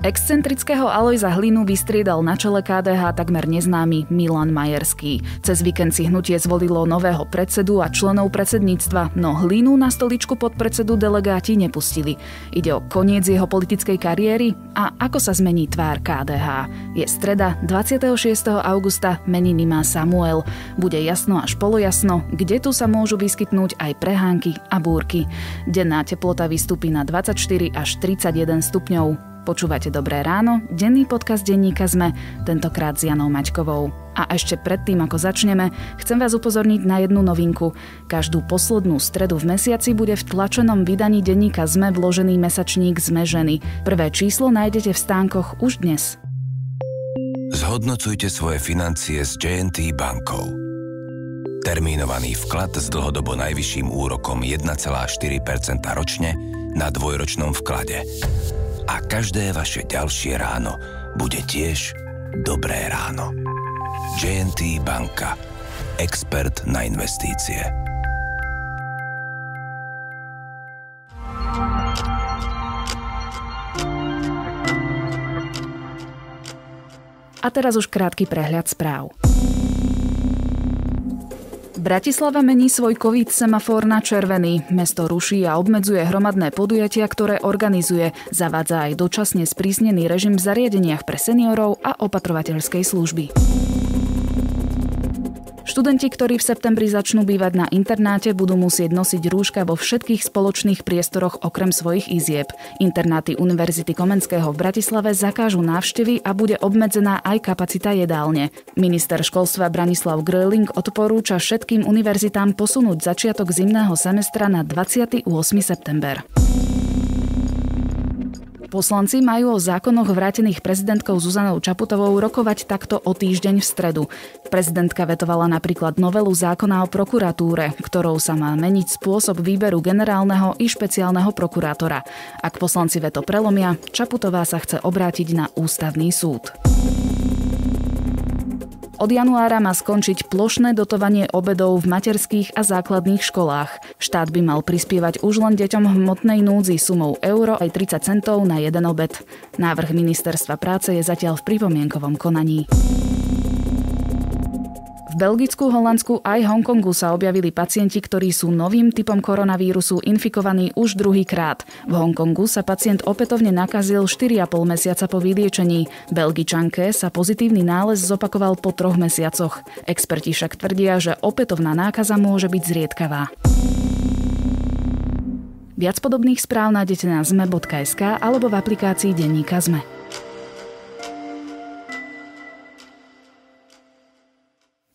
Excentrického Alojza Hlinu vystriedal na čele KDH takmer neznámy Milan Majerský. Cez víkend si hnutie zvolilo nového predsedu a členov predsedníctva, no Hlinu na stoličku pod predsedu delegáti nepustili. Ide o koniec jeho politickej kariéry a ako sa zmení tvár KDH. Je streda 26. augusta, meniny má Samuel. Bude jasno až polojasno, kde tu sa môžu vyskytnúť aj prehánky a búrky. Denná teplota vystúpi na 24 až 31 stupňov. Počúvate Dobré ráno, denný podcast denníka ZME, tentokrát s Janou Maťkovou. A ešte predtým, ako začneme, chcem vás upozorniť na jednu novinku. Každú poslednú stredu v mesiaci bude v tlačenom vydaní denníka ZME vložený mesačník Sme ženy. Prvé číslo nájdete v stánkoch už dnes. Zhodnocujte svoje financie s JNT bankou. Termínovaný vklad s dlhodobo najvyšším úrokom 1,4% ročne na dvojročnom vklade a každé vaše ďalšie ráno bude tiež dobré ráno. JNT Banka. Expert na investície. A teraz už krátky prehľad správ. Bratislava mení svoj COVID semafor na červený. Mesto ruší a obmedzuje hromadné podujatia, ktoré organizuje. Zavádza aj dočasne sprísnený režim v zariadeniach pre seniorov a opatrovateľskej služby. Študenti, ktorí v septembri začnú bývať na internáte, budú musieť nosiť rúška vo všetkých spoločných priestoroch okrem svojich izieb. Internáty Univerzity Komenského v Bratislave zakážu návštevy a bude obmedzená aj kapacita jedálne. Minister školstva Branislav Gröling odporúča všetkým univerzitám posunúť začiatok zimného semestra na 28. september. Poslanci majú o zákonoch vrátených prezidentkou Zuzanou Čaputovou rokovať takto o týždeň v stredu. Prezidentka vetovala napríklad novelu zákona o prokuratúre, ktorou sa má meniť spôsob výberu generálneho i špeciálneho prokurátora. Ak poslanci veto prelomia, Čaputová sa chce obrátiť na ústavný súd. Od januára má skončiť plošné dotovanie obedov v materských a základných školách. Štát by mal prispievať už len deťom v hmotnej núdzi sumou euro aj 30 centov na jeden obed. Návrh ministerstva práce je zatiaľ v pripomienkovom konaní. V Belgicku, Holandsku aj Hongkongu sa objavili pacienti, ktorí sú novým typom koronavírusu infikovaní už druhý krát. V Hongkongu sa pacient opätovne nakazil 4,5 mesiaca po vyliečení. Belgičanke sa pozitívny nález zopakoval po troch mesiacoch. Experti však tvrdia, že opätovná nákaza môže byť zriedkavá. Viac podobných správ nájdete na zme.sk alebo v aplikácii Denníka Zme.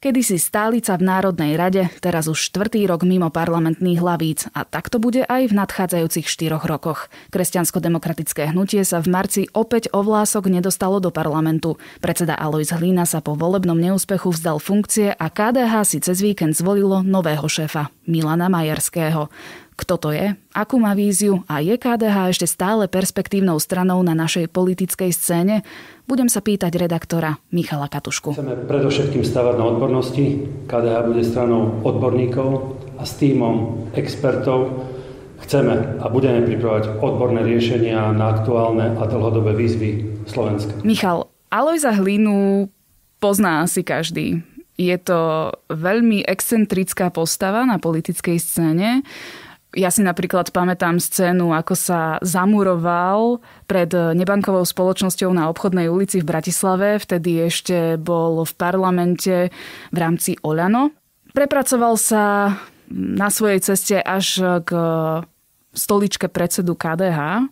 Kedysi stálica v Národnej rade, teraz už štvrtý rok mimo parlamentných hlavíc a tak to bude aj v nadchádzajúcich štyroch rokoch. Kresťansko-demokratické hnutie sa v marci opäť o vlások nedostalo do parlamentu. Predseda Alois Hlína sa po volebnom neúspechu vzdal funkcie a KDH si cez víkend zvolilo nového šéfa, Milana Majerského kto to je, akú má víziu a je KDH ešte stále perspektívnou stranou na našej politickej scéne? Budem sa pýtať redaktora Michala Katušku. Chceme predovšetkým stavať na odbornosti. KDH bude stranou odborníkov a s týmom expertov. Chceme a budeme pripravať odborné riešenia na aktuálne a dlhodobé výzvy Slovenska. Michal, Alojza Hlinu pozná asi každý. Je to veľmi excentrická postava na politickej scéne. Ja si napríklad pamätám scénu, ako sa zamuroval pred nebankovou spoločnosťou na obchodnej ulici v Bratislave. Vtedy ešte bol v parlamente v rámci Oľano. Prepracoval sa na svojej ceste až k stoličke predsedu KDH.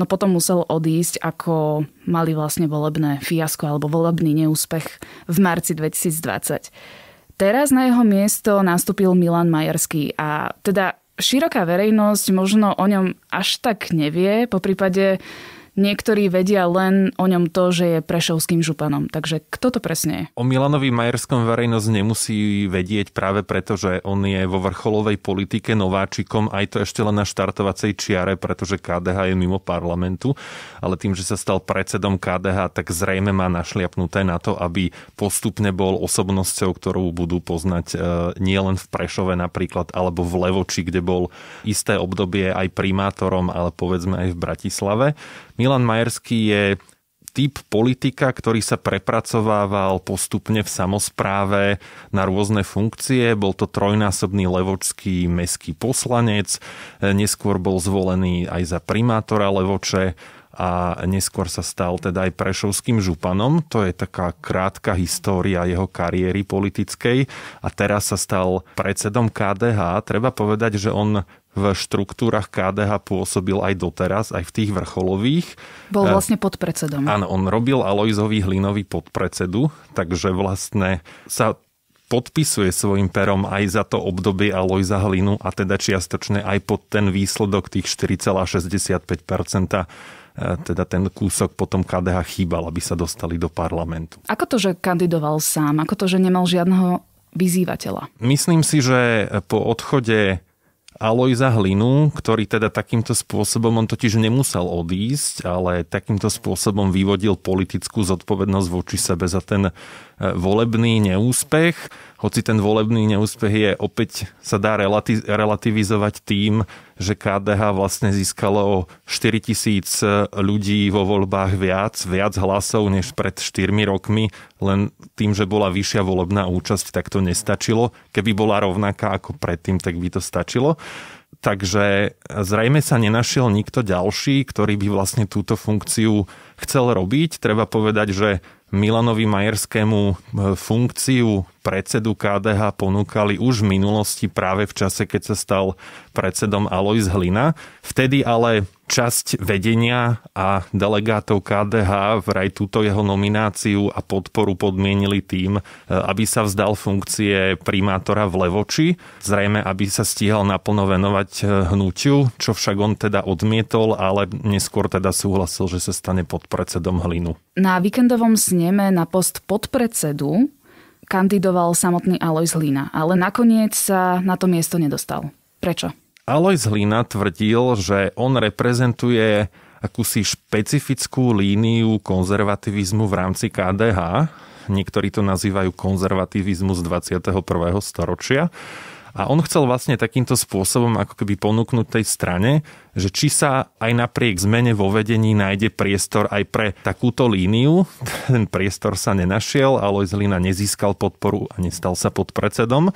No potom musel odísť, ako mali vlastne volebné fiasko alebo volebný neúspech v marci 2020. Teraz na jeho miesto nastúpil Milan Majerský a teda široká verejnosť možno o ňom až tak nevie, po prípade Niektorí vedia len o ňom to, že je prešovským županom. Takže kto to presne je? O Milanovi Majerskom verejnosť nemusí vedieť práve preto, že on je vo vrcholovej politike nováčikom, aj to ešte len na štartovacej čiare, pretože KDH je mimo parlamentu, ale tým, že sa stal predsedom KDH, tak zrejme má našliapnuté na to, aby postupne bol osobnosťou, ktorú budú poznať e, nielen v Prešove napríklad, alebo v Levoči, kde bol isté obdobie aj primátorom, ale povedzme aj v Bratislave. Milan Majerský je typ politika, ktorý sa prepracovával postupne v samozpráve na rôzne funkcie. Bol to trojnásobný levočský meský poslanec, neskôr bol zvolený aj za primátora Levoče a neskôr sa stal teda aj prešovským županom. To je taká krátka história jeho kariéry politickej a teraz sa stal predsedom KDH. Treba povedať, že on v štruktúrach KDH pôsobil aj doteraz, aj v tých vrcholových. Bol e, vlastne podpredsedom. Áno, on robil Alojzovi Hlinovi podpredsedu, takže vlastne sa podpisuje svojim perom aj za to obdobie Alojza Hlinu a teda čiastočne aj pod ten výsledok tých 4,65%, e, teda ten kúsok potom KDH chýbal, aby sa dostali do parlamentu. Ako to, že kandidoval sám? Ako to, že nemal žiadneho vyzývateľa? Myslím si, že po odchode Alojza Hlinu, ktorý teda takýmto spôsobom, on totiž nemusel odísť, ale takýmto spôsobom vyvodil politickú zodpovednosť voči sebe za ten volebný neúspech, hoci ten volebný neúspech je opäť sa dá relativizovať tým, že KDH vlastne získalo 4 tisíc e, ľudí vo voľbách viac, viac hlasov než pred 4 rokmi, len tým, že bola vyššia volebná účasť, tak to nestačilo. Keby bola rovnaká ako predtým, tak by to stačilo. Takže zrejme sa nenašiel nikto ďalší, ktorý by vlastne túto funkciu chcel robiť. Treba povedať, že Milanovi Majerskému e, funkciu predsedu KDH ponúkali už v minulosti práve v čase, keď sa stal predsedom Alois Hlina. Vtedy ale časť vedenia a delegátov KDH vraj túto jeho nomináciu a podporu podmienili tým, e, aby sa vzdal funkcie primátora v Levoči, zrejme aby sa stíhal naplno venovať e, hnutiu, čo však on teda odmietol, ale neskôr teda súhlasil, že sa stane podpredsedom Hlinu. Na víkendovom sneme na post podpredsedu kandidoval samotný Alois Hlína, ale nakoniec sa na to miesto nedostal. Prečo? Alois Hlína tvrdil, že on reprezentuje akúsi špecifickú líniu konzervativizmu v rámci KDH. Niektorí to nazývajú konzervativizmus 21. storočia. A on chcel vlastne takýmto spôsobom ako keby ponúknuť tej strane, že či sa aj napriek zmene vo vedení nájde priestor aj pre takúto líniu. Ten priestor sa nenašiel, Alois Lina nezískal podporu a nestal sa pod predsedom.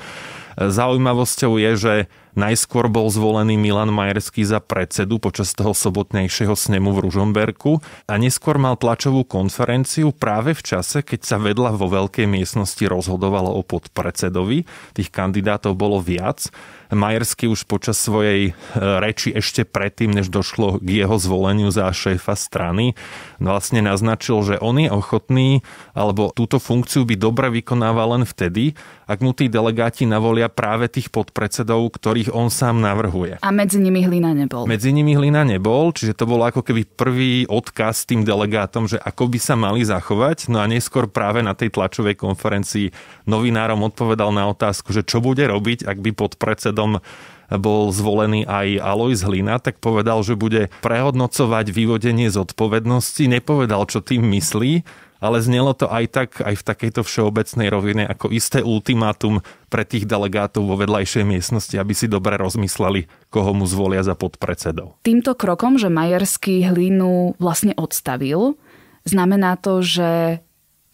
Zaujímavosťou je, že najskôr bol zvolený Milan Majerský za predsedu počas toho sobotnejšieho snemu v Ružomberku a neskôr mal tlačovú konferenciu práve v čase, keď sa vedľa vo veľkej miestnosti rozhodovalo o podpredsedovi. Tých kandidátov bolo viac Majersky už počas svojej e, reči ešte predtým, než došlo k jeho zvoleniu za šéfa strany, vlastne naznačil, že on je ochotný, alebo túto funkciu by dobre vykonával len vtedy, ak mu tí delegáti navolia práve tých podpredsedov, ktorých on sám navrhuje. A medzi nimi Hlina nebol. Medzi nimi Hlina nebol, čiže to bol ako keby prvý odkaz tým delegátom, že ako by sa mali zachovať. No a neskôr práve na tej tlačovej konferencii novinárom odpovedal na otázku, že čo bude robiť, ak by pod predsedom bol zvolený aj Alois Hlina, tak povedal, že bude prehodnocovať vyvodenie zodpovednosti. Nepovedal, čo tým myslí, ale znelo to aj tak, aj v takejto všeobecnej rovine, ako isté ultimátum pre tých delegátov vo vedľajšej miestnosti, aby si dobre rozmysleli, koho mu zvolia za podpredsedov. Týmto krokom, že Majerský hlinu vlastne odstavil, znamená to, že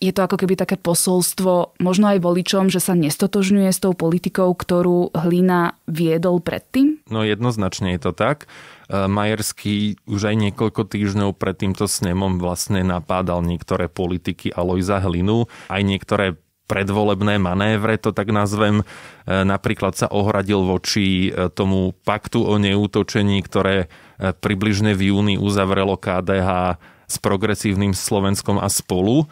je to ako keby také posolstvo možno aj voličom, že sa nestotožňuje s tou politikou, ktorú Hlina viedol predtým? No jednoznačne je to tak. E, Majerský už aj niekoľko týždňov pred týmto snemom vlastne napádal niektoré politiky Alojza Hlinu, aj niektoré predvolebné manévre, to tak nazvem. E, napríklad sa ohradil voči e, tomu paktu o neútočení, ktoré približne v júni uzavrelo KDH s progresívnym Slovenskom a spolu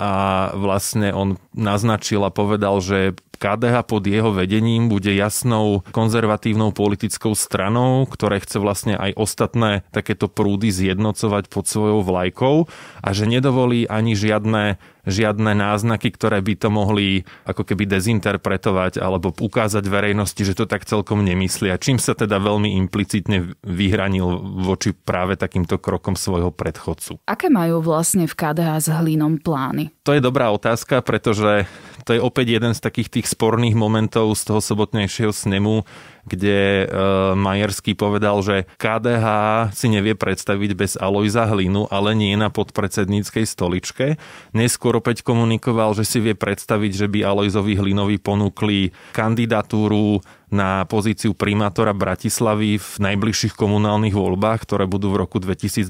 a vlastne on naznačil a povedal, že KDH pod jeho vedením bude jasnou konzervatívnou politickou stranou, ktoré chce vlastne aj ostatné takéto prúdy zjednocovať pod svojou vlajkou a že nedovolí ani žiadne žiadne náznaky, ktoré by to mohli ako keby dezinterpretovať alebo ukázať verejnosti, že to tak celkom nemyslia. Čím sa teda veľmi implicitne vyhranil voči práve takýmto krokom svojho predchodcu. Aké majú vlastne v KDH s hlinom plány? To je dobrá otázka, pretože to je opäť jeden z takých tých sporných momentov z toho sobotnejšieho snemu, kde e, Majerský povedal, že KDH si nevie predstaviť bez Alojza Hlinu, ale nie na podpredsedníckej stoličke. Neskôr opäť komunikoval, že si vie predstaviť, že by Alojzovi Hlinovi ponúkli kandidatúru na pozíciu primátora Bratislavy v najbližších komunálnych voľbách, ktoré budú v roku 2022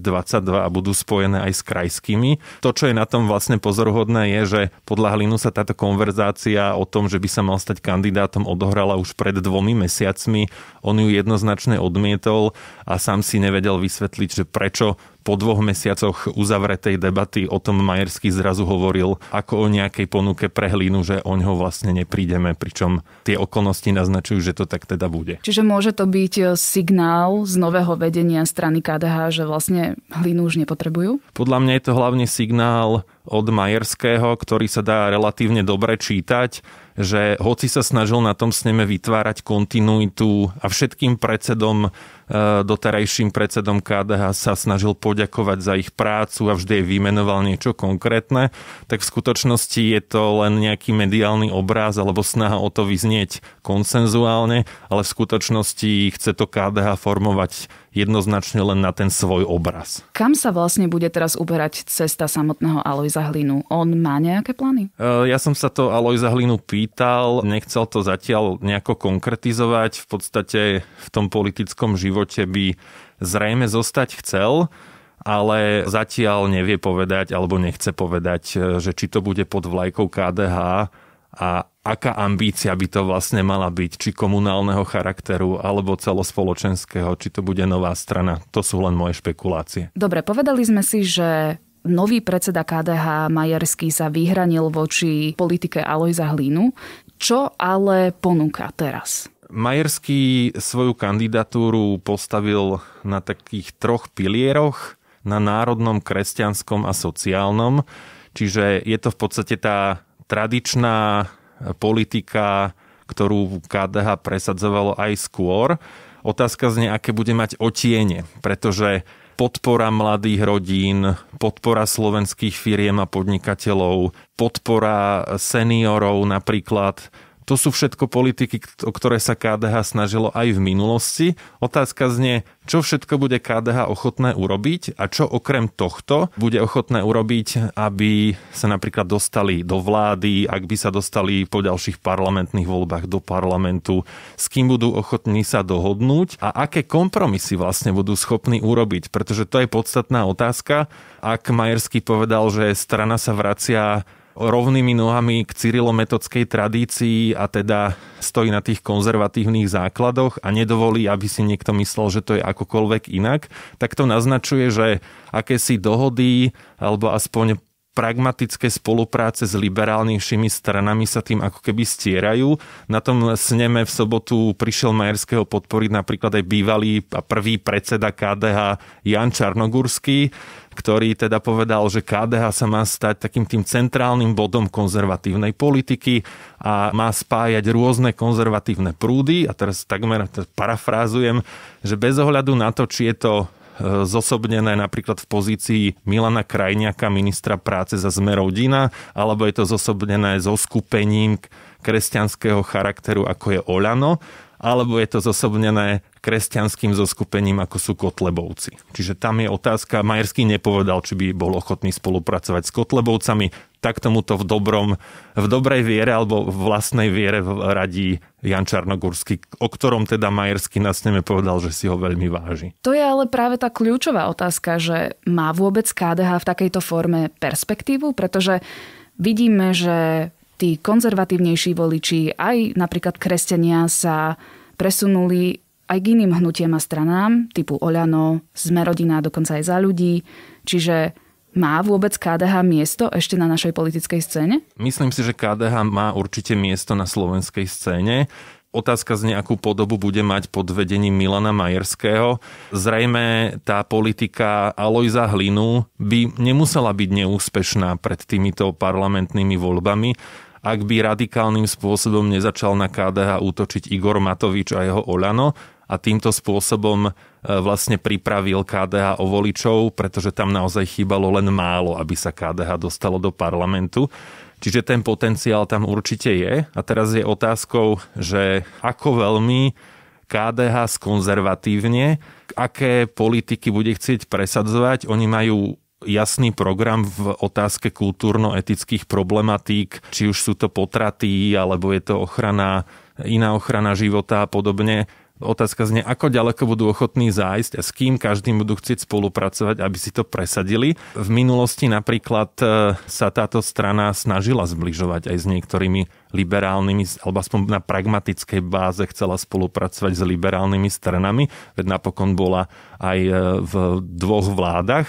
a budú spojené aj s krajskými. To, čo je na tom vlastne pozorhodné je, že podľa Hlinu sa táto konverzácia o tom, že by sa mal stať kandidátom, odohrala už pred dvomi mesiacmi. On ju jednoznačne odmietol a sám si nevedel vysvetliť, že prečo po dvoch mesiacoch uzavretej debaty o tom Majerský zrazu hovoril ako o nejakej ponuke pre hlínu, že o ňo vlastne neprídeme, pričom tie okolnosti naznačujú, že to tak teda bude. Čiže môže to byť e, signál z nového vedenia strany KDH, že vlastne hlínu už nepotrebujú? Podľa mňa je to hlavne signál od Majerského, ktorý sa dá relatívne dobre čítať, že hoci sa snažil na tom sneme vytvárať kontinuitu a všetkým predsedom Eh, doterajším predsedom KDH sa snažil poďakovať za ich prácu a vždy je vymenoval niečo konkrétne, tak v skutočnosti je to len nejaký mediálny obraz alebo snaha o to vyznieť konsenzuálne, ale v skutočnosti chce to KDH formovať jednoznačne len na ten svoj obraz. Kam sa vlastne bude teraz uberať cesta samotného Alojza Hlinu? On má nejaké plány? Eh, ja som sa to Alojza Hlinu pýtal, nechcel to zatiaľ nejako konkretizovať. V podstate v tom politickom živote živote by zrejme zostať chcel, ale zatiaľ nevie povedať alebo nechce povedať, e, že či to bude pod vlajkou KDH a aká ambícia by to vlastne mala byť, či komunálneho charakteru alebo celospoločenského, či to bude nová strana. To sú len moje špekulácie. Dobre, povedali sme si, že nový predseda KDH Majerský sa vyhranil voči politike Alojza Hlínu. Čo ale ponúka teraz? Majerský svoju kandidatúru postavil na takých troch pilieroch, na národnom, kresťanskom a sociálnom. Čiže je to v podstate tá tradičná eh, politika, ktorú KDH presadzovalo aj skôr. Otázka zne, aké bude mať otiene, pretože podpora mladých rodín, podpora slovenských firiem a podnikateľov, podpora seniorov napríklad to sú všetko politiky, o ktoré sa KDH snažilo aj v minulosti. Otázka znie, čo všetko bude KDH ochotné urobiť a čo okrem tohto bude ochotné urobiť, aby sa napríklad dostali do vlády, ak by sa dostali po ďalších parlamentných voľbách do parlamentu, s kým budú ochotní sa dohodnúť a aké kompromisy vlastne budú schopní urobiť, pretože to je podstatná otázka. Ak Majerský povedal, že strana sa vracia rovnými nohami k cyrilometodskej tradícii a teda stojí na tých konzervatívnych základoch a nedovolí, aby si niekto myslel, že to je akokoľvek inak, tak to naznačuje, že akési dohody alebo aspoň pragmatické spolupráce s liberálnejšími stranami sa tým ako keby stierajú. Na tom sneme v sobotu prišiel Majerského podporiť napríklad aj bývalý a prvý predseda KDH Jan Čarnogurský, ktorý teda povedal, že KDH sa má stať takým tým centrálnym bodom konzervatívnej politiky a má spájať rôzne konzervatívne prúdy. A teraz takmer parafrázujem, že bez ohľadu na to, či je to zosobnené napríklad v pozícii Milana Krajniaka, ministra práce za zme rodina, alebo je to zosobnené so skupením kresťanského charakteru, ako je Olano alebo je to zosobnené kresťanským zoskupením, ako sú Kotlebovci. Čiže tam je otázka, Majerský nepovedal, či by bol ochotný spolupracovať s Kotlebovcami, tak tomuto v dobrom, v dobrej viere alebo v vlastnej viere radí Jan Čarnogórsky, o ktorom teda Majersky na sneme povedal, že si ho veľmi váži. To je ale práve tá kľúčová otázka, že má vôbec KDH v takejto forme perspektívu, pretože vidíme, že tí konzervatívnejší voliči, aj napríklad kresťania sa presunuli aj k iným hnutiem a stranám, typu Oľano, Zmerodina, dokonca aj za ľudí. Čiže má vôbec KDH miesto ešte na našej politickej scéne? Myslím si, že KDH má určite miesto na slovenskej scéne. Otázka z nejakú podobu bude mať pod vedením Milana Majerského. Zrejme tá politika Alojza Hlinu by nemusela byť neúspešná pred týmito parlamentnými voľbami ak by radikálnym spôsobom nezačal na KDH útočiť Igor Matovič a jeho Olano a týmto spôsobom e, vlastne pripravil KDH o voličov, pretože tam naozaj chýbalo len málo, aby sa KDH dostalo do parlamentu. Čiže ten potenciál tam určite je. A teraz je otázkou, že ako veľmi KDH skonzervatívne, aké politiky bude chcieť presadzovať. Oni majú jasný program v otázke kultúrno-etických problematík, či už sú to potraty, alebo je to ochrana, iná ochrana života a podobne. Otázka znie, ako ďaleko budú ochotní zájsť a s kým každým budú chcieť spolupracovať, aby si to presadili. V minulosti napríklad e, sa táto strana snažila zbližovať aj s niektorými liberálnymi, alebo aspoň na pragmatickej báze chcela spolupracovať s liberálnymi stranami, veď napokon bola aj e, v dvoch vládach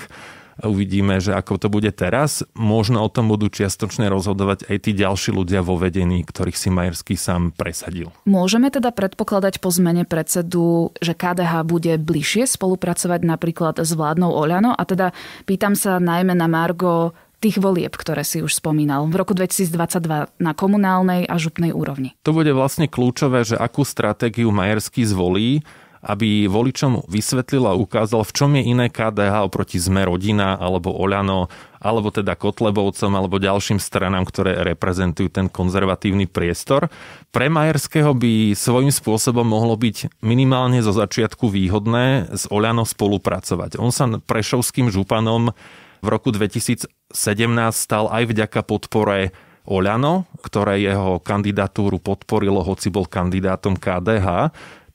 Uvidíme, že ako to bude teraz. Možno o tom budú čiastočne rozhodovať aj tí ďalší ľudia vo vedení, ktorých si Majerský sám presadil. Môžeme teda predpokladať po zmene predsedu, že KDH bude bližšie spolupracovať napríklad s vládnou Oľano? A teda pýtam sa najmä na Margo tých volieb, ktoré si už spomínal v roku 2022 na komunálnej a župnej úrovni. To bude vlastne kľúčové, že akú stratégiu Majerský zvolí aby voličom vysvetlil a ukázal, v čom je iné KDH oproti Zme rodina alebo Oľano, alebo teda Kotlebovcom, alebo ďalším stranám, ktoré reprezentujú ten konzervatívny priestor. Pre Majerského by svojím spôsobom mohlo byť minimálne zo začiatku výhodné s Oľano spolupracovať. On sa prešovským županom v roku 2017 stal aj vďaka podpore Oľano, ktoré jeho kandidatúru podporilo, hoci bol kandidátom KDH.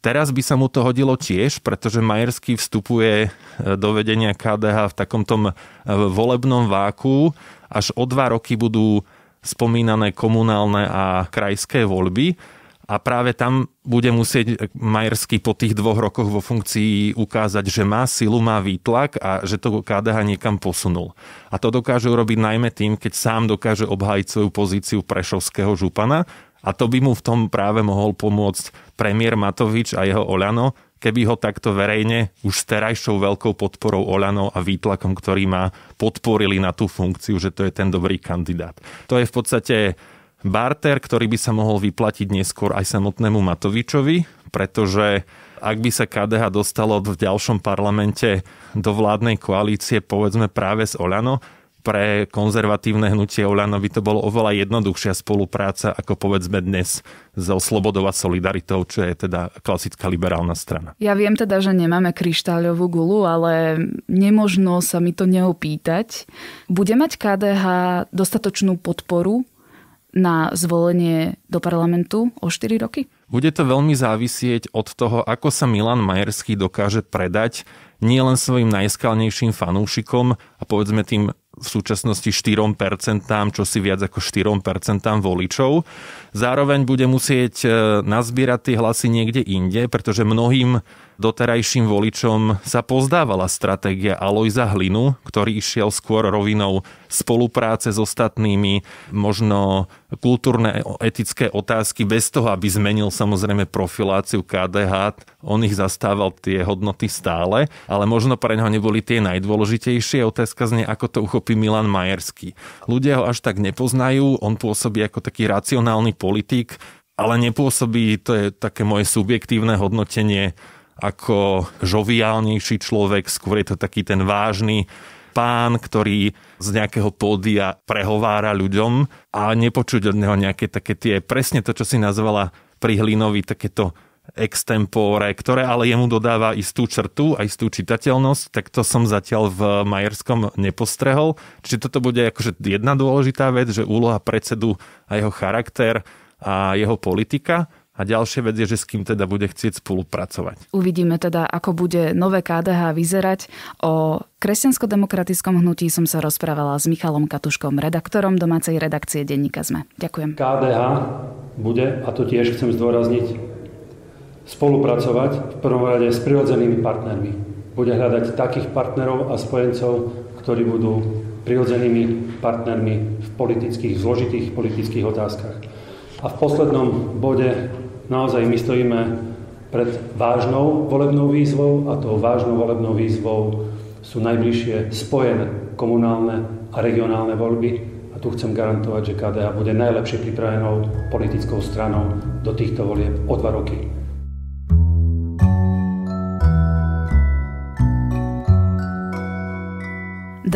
Teraz by sa mu to hodilo tiež, pretože Majerský vstupuje e, do vedenia KDH v takomto e, volebnom váku. Až o dva roky budú spomínané komunálne a krajské voľby. A práve tam bude musieť Majerský po tých dvoch rokoch vo funkcii ukázať, že má silu, má výtlak a že to KDH niekam posunul. A to dokáže urobiť najmä tým, keď sám dokáže obhájiť svoju pozíciu prešovského župana a to by mu v tom práve mohol pomôcť premiér Matovič a jeho Oľano, keby ho takto verejne už s terajšou veľkou podporou Oľano a výtlakom, ktorý má, podporili na tú funkciu, že to je ten dobrý kandidát. To je v podstate barter, ktorý by sa mohol vyplatiť neskôr aj samotnému Matovičovi, pretože ak by sa KDH dostalo v ďalšom parlamente do vládnej koalície, povedzme práve z Oľano, pre konzervatívne hnutie Oľano by to bolo oveľa jednoduchšia spolupráca ako povedzme dnes so Slobodou a Solidaritou, čo je teda klasická liberálna strana. Ja viem teda, že nemáme kryštáľovú gulu, ale nemožno sa mi to neopýtať. Bude mať KDH dostatočnú podporu na zvolenie do parlamentu o 4 roky? Bude to veľmi závisieť od toho, ako sa Milan Majerský dokáže predať nielen svojim najskalnejším fanúšikom a povedzme tým v súčasnosti 4%, čo si viac ako 4% voličov. Zároveň bude musieť e, nazbierať tie hlasy niekde inde, pretože mnohým doterajším voličom sa pozdávala stratégia Alojza Hlinu, ktorý išiel skôr rovinou spolupráce s ostatnými, možno kultúrne etické otázky bez toho, aby zmenil samozrejme profiláciu KDH. On ich zastával tie hodnoty stále, ale možno pre neho neboli tie najdôležitejšie. Otázka znie, ako to uchopí Milan Majerský. Ľudia ho až tak nepoznajú, on pôsobí ako taký racionálny politik, ale nepôsobí, to je také moje subjektívne hodnotenie, ako žoviálnejší človek, skôr je to taký ten vážny pán, ktorý z nejakého pódia prehovára ľuďom a nepočuť od neho nejaké také tie, presne to, čo si nazvala pri Hlinovi, takéto extempore, ktoré ale jemu dodáva istú črtu a istú čitateľnosť, tak to som zatiaľ v Majerskom nepostrehol. Čiže toto bude akože jedna dôležitá vec, že úloha predsedu a jeho charakter a jeho politika a ďalšia vec je, že s kým teda bude chcieť spolupracovať. Uvidíme teda, ako bude nové KDH vyzerať. O kresťansko-demokratickom hnutí som sa rozprávala s Michalom Katuškom, redaktorom domácej redakcie Denníka ZME. Ďakujem. KDH bude, a to tiež chcem zdôrazniť, spolupracovať v prvom rade s prirodzenými partnermi. Bude hľadať takých partnerov a spojencov, ktorí budú prirodzenými partnermi v politických, zložitých politických otázkach. A v poslednom bode naozaj my stojíme pred vážnou volebnou výzvou a tou vážnou volebnou výzvou sú najbližšie spojené komunálne a regionálne voľby a tu chcem garantovať, že KDH bude najlepšie pripravenou politickou stranou do týchto volieb o dva roky.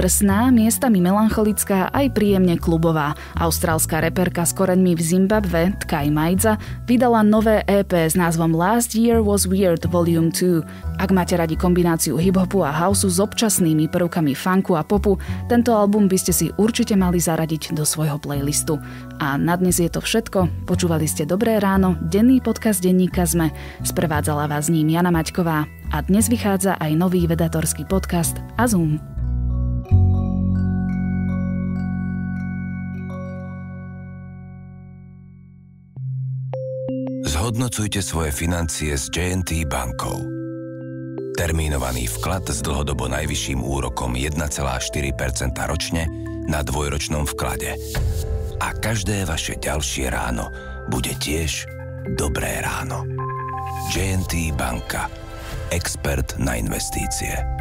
drsná, miestami melancholická aj príjemne klubová. Austrálska reperka s korenmi v Zimbabve, Tkaj Majdza, vydala nové EP s názvom Last Year Was Weird Volume 2. Ak máte radi kombináciu hiphopu a houseu s občasnými prvkami funku a popu, tento album by ste si určite mali zaradiť do svojho playlistu. A na dnes je to všetko. Počúvali ste Dobré ráno, denný podcast denníka ZME. Sprevádzala vás ním Jana Maťková a dnes vychádza aj nový vedatorský podcast Azum. zhodnocujte svoje financie s JNT bankou. Termínovaný vklad s dlhodobo najvyšším úrokom 1,4% ročne na dvojročnom vklade. A každé vaše ďalšie ráno bude tiež dobré ráno. JNT banka. Expert na investície.